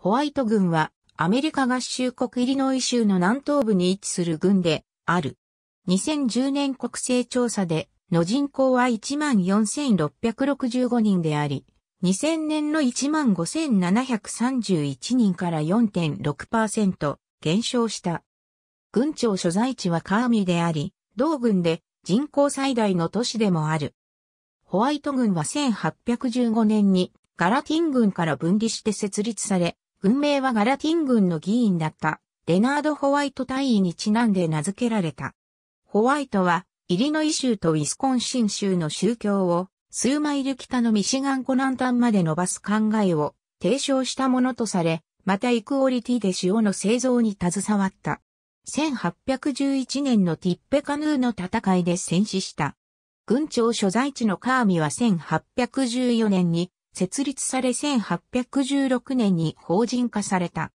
ホワイト軍はアメリカ合衆国イリノイ州の南東部に位置する軍である。2010年国勢調査での人口は14,665人であり、2000年の15,731人から4.6%減少した。軍庁所在地はカーミであり、同軍で人口最大の都市でもある。ホワイト軍は1815年にガラティン軍から分離して設立され、軍名はガラティン軍の議員だった、レナード・ホワイト大尉にちなんで名付けられた。ホワイトは、イリノイ州とウィスコンシン州の宗教を、数マイル北のミシガン湖南端まで伸ばす考えを提唱したものとされ、またイクオリティで塩の製造に携わった。1811年のティッペカヌーの戦いで戦死した。軍長所在地のカーミは1814年に設立され1816年に法人化された。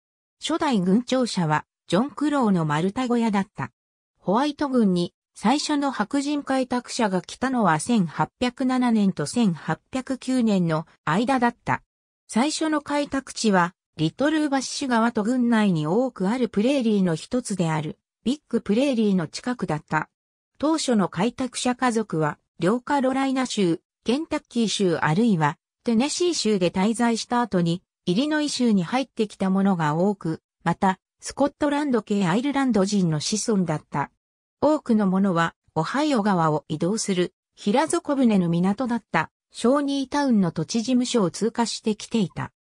初代軍庁舎はジョン・クローの丸太小屋だった。ホワイト軍に最初の白人開拓者が来たのは1807年と1809年の間だった。最初の開拓地はリトルーバッシュ川と軍内に多くあるプレーリーの一つであるビッグプレーリーの近くだった。当初の開拓者家族は両カロライナ州、ケンタッキー州あるいはテネシー州で滞在した後に、イリノイ州に入ってきたものが多く、また、スコットランド系アイルランド人の子孫だった。多くのものは、オハイオ川を移動する、平底船の港だった、ショーニータウンの土地事務所を通過してきていた。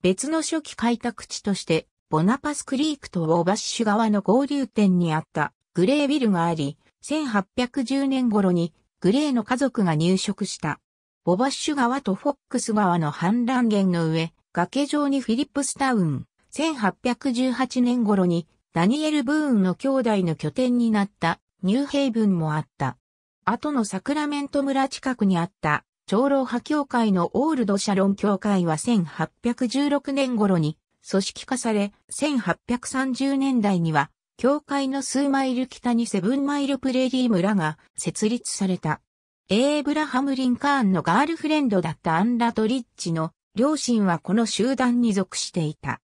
別の初期開拓地として、ボナパスクリークとオーバッシュ川の合流点にあったグレービルがあり、1810年頃にグレーの家族が入植した。ボバッシュ川とフォックス川の氾濫源の上、崖上にフィリップスタウン、1818年頃にダニエル・ブーンの兄弟の拠点になったニューヘイブンもあった。後のサクラメント村近くにあった長老派教会のオールドシャロン教会は1816年頃に組織化され、1830年代には教会の数マイル北にセブンマイルプレリー村が設立された。エーブラハム・リンカーンのガールフレンドだったアンラ・トリッチの両親はこの集団に属していた。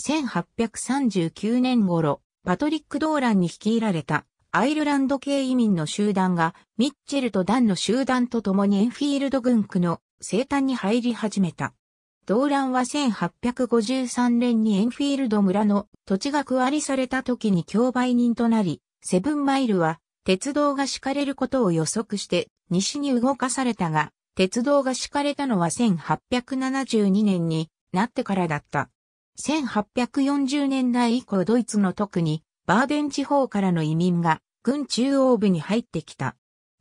1839年頃、パトリック・ドーランに率いられたアイルランド系移民の集団がミッチェルとダンの集団と共にエンフィールド軍区の生誕に入り始めた。ドーランは1853年にエンフィールド村の土地が区割りされた時に競売人となり、セブンマイルは鉄道が敷かれることを予測して西に動かされたが、鉄道が敷かれたのは1872年になってからだった。1840年代以降ドイツの特にバーデン地方からの移民が軍中央部に入ってきた。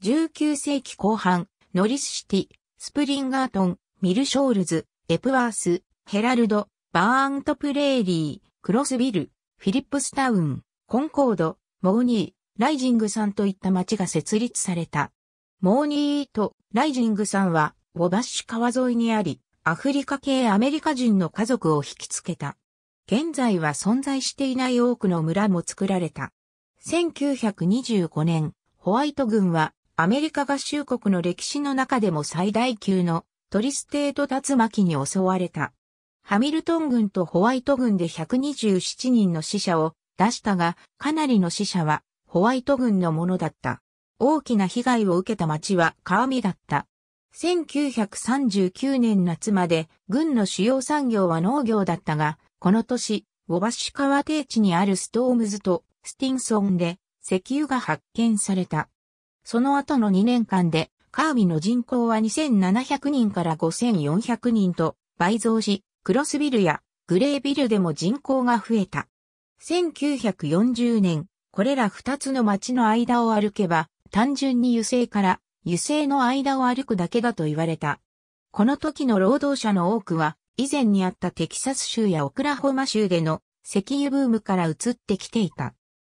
19世紀後半、ノリスシティ、スプリンガートン、ミルショールズ、エプワース、ヘラルド、バーントプレーリー、クロスビル、フィリップスタウン、コンコード、モーニー、ライジングさんといった町が設立された。モーニーとト、ライジングさんは、ウォバッシュ川沿いにあり、アフリカ系アメリカ人の家族を引きつけた。現在は存在していない多くの村も作られた。1925年、ホワイト軍はアメリカ合衆国の歴史の中でも最大級のトリステート竜巻に襲われた。ハミルトン軍とホワイト軍で127人の死者を出したが、かなりの死者はホワイト軍のものだった。大きな被害を受けた町は川見だった。1939年夏まで軍の主要産業は農業だったが、この年、ウォバシ川低地にあるストームズとスティンソンで石油が発見された。その後の2年間でカービの人口は2700人から5400人と倍増し、クロスビルやグレービルでも人口が増えた。1940年、これら2つの町の間を歩けば、単純に油性から油性の間を歩くだけだと言われた。この時の労働者の多くは、以前にあったテキサス州やオクラホマ州での石油ブームから移ってきていた。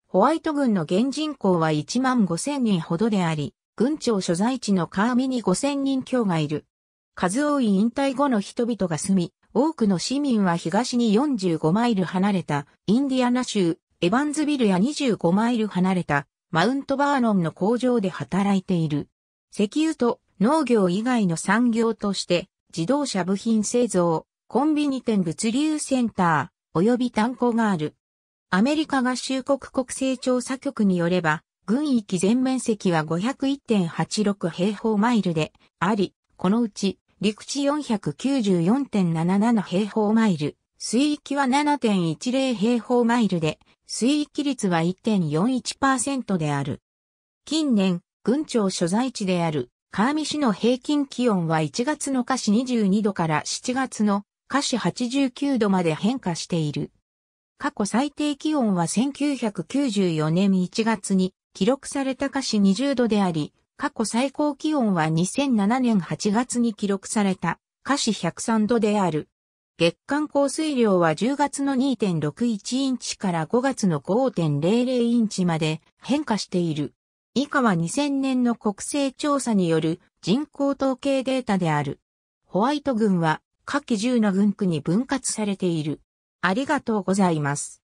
ホワイト軍の現人口は1万5千人ほどであり、軍庁所在地のカーミに5千人強がいる。数多い引退後の人々が住み、多くの市民は東に45マイル離れたインディアナ州エバンズビルや25マイル離れたマウントバーノンの工場で働いている。石油と農業以外の産業として、自動車部品製造、コンビニ店物流センター、及び炭鉱がある。アメリカ合衆国国勢調査局によれば、軍域全面積は501.86平方マイルであり、このうち陸地494.77平方マイル、水域は7.10平方マイルで、水域率は1.41%である。近年、郡庁所在地である、川見市の平均気温は1月の下市22度から7月の下市89度まで変化している。過去最低気温は1994年1月に記録された下市20度であり、過去最高気温は2007年8月に記録された下市103度である。月間降水量は10月の2.61インチから5月の5.00インチまで変化している。以下は2000年の国勢調査による人口統計データである。ホワイト軍は下記10の軍区に分割されている。ありがとうございます。